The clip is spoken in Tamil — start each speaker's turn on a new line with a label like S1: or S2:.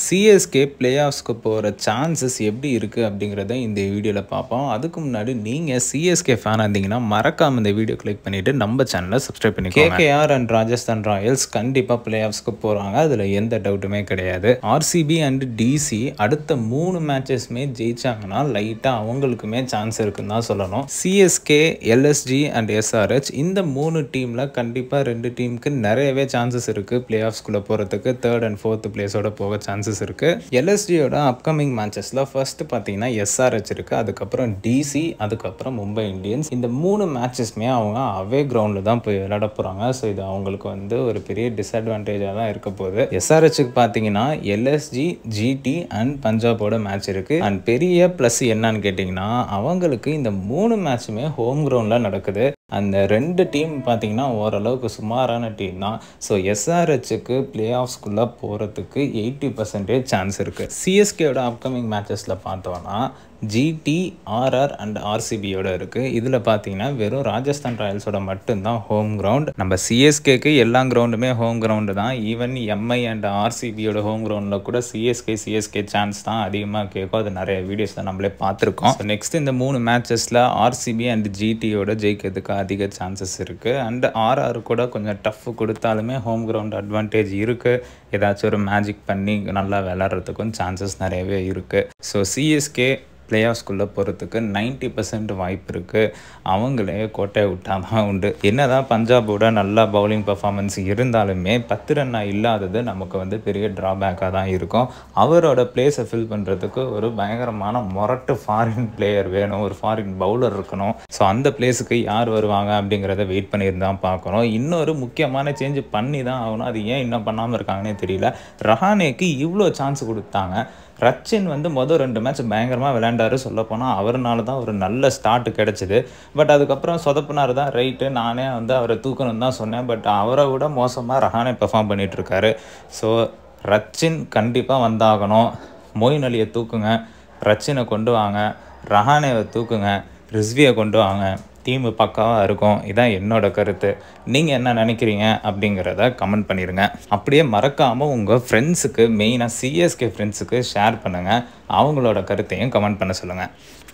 S1: சிஎஸ்கே பிளே ஆஃப்ஸ்க்கு போகிற சான்சஸ் எப்படி இருக்குது அப்படிங்கிறத இந்த வீடியோவில் பார்ப்போம் அதுக்கு முன்னாடி நீங்கள் சிஎஸ்கே ஃபேன் இருந்தீங்கன்னா மறக்காமல் இந்த வீடியோ கிளிக் பண்ணிவிட்டு நம்ம சேனலை சப்ஸ்கிரைப் பண்ணி கேகேஆர் அண்ட் ராஜஸ்தான் ராயல்ஸ் கண்டிப்பாக பிளே ஆஃப்ஸ்க்கு போகிறாங்க அதில் எந்த டவுட்டுமே கிடையாது ஆர்சிபி அண்ட் டிசி அடுத்த மூணு மேட்சஸ்மே ஜெயிச்சாங்கன்னா லைட்டாக அவங்களுக்குமே சான்ஸ் இருக்குன்னு தான் சொல்லணும் சிஎஸ்கே எல்எஸ்ஜி அண்ட் எஸ்ஆர்ஹெச் இந்த மூணு டீமில் கண்டிப்பாக ரெண்டு டீமுக்கு நிறையவே சான்சஸ் இருக்குது பிளே ஆஃப்ஸ்குள்ளே போகிறதுக்கு தேர்ட் அண்ட் ஃபோர்த் பிளேஸோட போக சான்ஸ் சான்சஸ் இருக்குது எல்எஸ்டியோட அப்கமிங் மேட்சஸில் ஃபர்ஸ்ட் பார்த்தீங்கன்னா எஸ்ஆர்ஹெச் இருக்குது அதுக்கப்புறம் டிசி அதுக்கப்புறம் மும்பை இந்தியன்ஸ் இந்த மூணு மேட்சஸ்மே அவங்க அவே கிரவுண்டில் தான் போய் விளையாட போகிறாங்க ஸோ இது அவங்களுக்கு வந்து ஒரு பெரிய டிஸ்அட்வான்டேஜாக தான் இருக்க போகுது எஸ்ஆர்ஹெச்சுக்கு பார்த்தீங்கன்னா எல்எஸ்ஜி ஜிடி அண்ட் பஞ்சாபோட மேட்ச் இருக்குது அண்ட் பெரிய ப்ளஸ் என்னன்னு கேட்டிங்கன்னா அவங்களுக்கு இந்த மூணு மேட்சுமே ஹோம் கிரவுண்டில் நடக்குது அந்த ரெண்டு டீம் பார்த்திங்கன்னா ஓரளவுக்கு சுமாரான டீம் தான் ஸோ எஸ்ஆர்ஹெச்சுக்கு பிளே ஆஃப்ஸ்குள்ளே போகிறதுக்கு எயிட்டி பர்சன்டேஜ் சான்ஸ் இருக்குது சிஎஸ்கேயோட அப்கமிங் மேட்சஸில் பார்த்தோன்னா ஜிடி ஆர்ஆர் அண்ட் ஆர்சிபியோட இருக்குது இதில் பார்த்தீங்கன்னா வெறும் ராஜஸ்தான் ராயல்ஸோட மட்டும்தான் ஹோம் கிரவுண்ட் நம்ம சிஎஸ்கேக்கு எல்லா கிரவுண்டுமே ஹோம் கிரவுண்டு தான் ஈவன் எம்ஐ அண்ட் ஆர்சிபியோட ஹோம் கிரவுண்டில் கூட சிஎஸ்கே சிஎஸ்கே சான்ஸ் தான் அதிகமாக கேட்கும் அது நிறைய வீடியோஸில் நம்மளே பார்த்துருக்கோம் நெக்ஸ்ட் இந்த மூணு மேட்சஸில் ஆர்சிபி அண்ட் ஜிடியோட ஜெயிக்கிறதுக்கு அதிக சான்சஸ் இருக்குது அண்ட் ஆர்ஆர் கூட கொஞ்சம் டஃப் கொடுத்தாலுமே ஹோம் கிரவுண்ட் அட்வான்டேஜ் இருக்குது ஏதாச்சும் ஒரு மேஜிக் பண்ணி நல்லா விளாட்றதுக்கும் சான்சஸ் நிறையவே இருக்குது ஸோ சிஎஸ்கே பிளே ஆஃப்ஸ்குள்ளே போகிறதுக்கு நைன்ட்டி பர்சன்ட் வாய்ப்பு இருக்குது அவங்களே கோட்டையை விட்டால் தான் உண்டு என்ன தான் பஞ்சாபோட நல்லா பவுலிங் பர்ஃபார்மன்ஸ் இருந்தாலுமே பத்து ரன்னாக இல்லாதது நமக்கு வந்து பெரிய ட்ராபேக்காக தான் இருக்கும் அவரோட பிளேஸை ஃபில் பண்ணுறதுக்கு ஒரு பயங்கரமான மொரட்டு ஃபாரின் பிளேயர் வேணும் ஒரு ஃபாரின் பவுலர் இருக்கணும் ஸோ அந்த பிளேஸுக்கு யார் வருவாங்க அப்படிங்கிறத வெயிட் பண்ணியிருந்தான் பார்க்குறோம் இன்னொரு முக்கியமான சேஞ்ச் பண்ணி தான் ஆகணும் அது ஏன் இன்னும் பண்ணாமல் இருக்காங்கன்னே தெரியல ரஹானேக்கு இவ்வளோ சான்ஸ் கொடுத்தாங்க ரச்சின் வந்து மொதல் ரெண்டு மேட்ச் பயங்கரமாக விளையாண்டு விளையாண்டார் சொல்லப்போனால் அவர்னால தான் ஒரு நல்ல ஸ்டார்ட் கிடச்சிது பட் அதுக்கப்புறம் சொதப்பினார் தான் ரைட்டு நானே வந்து அவரை தூக்கணும்னு தான் சொன்னேன் பட் அவரை விட மோசமாக ரஹானே பெர்ஃபார்ம் பண்ணிகிட்ருக்காரு ஸோ ரச்சின் கண்டிப்பாக வந்தாகணும் மொயின் அலியை தூக்குங்க ரச்சினை கொண்டு வாங்க ரஹானேவை தூக்குங்க ரிஸ்வியை கொண்டு வாங்க டீமு பக்காவாக இருக்கும் இதான் என்னோட கருத்து நீங்கள் என்ன நினைக்கிறீங்க அப்படிங்கிறத கமெண்ட் பண்ணிடுங்க அப்படியே மறக்காமல் உங்கள் ஃப்ரெண்ட்ஸுக்கு மெயினாக சிஎஸ்கே ஃப்ரெண்ட்ஸுக்கு ஷேர் பண்ணுங்கள் அவங்களோட கருத்தையும் கமெண்ட் பண்ண சொல்லுங்கள்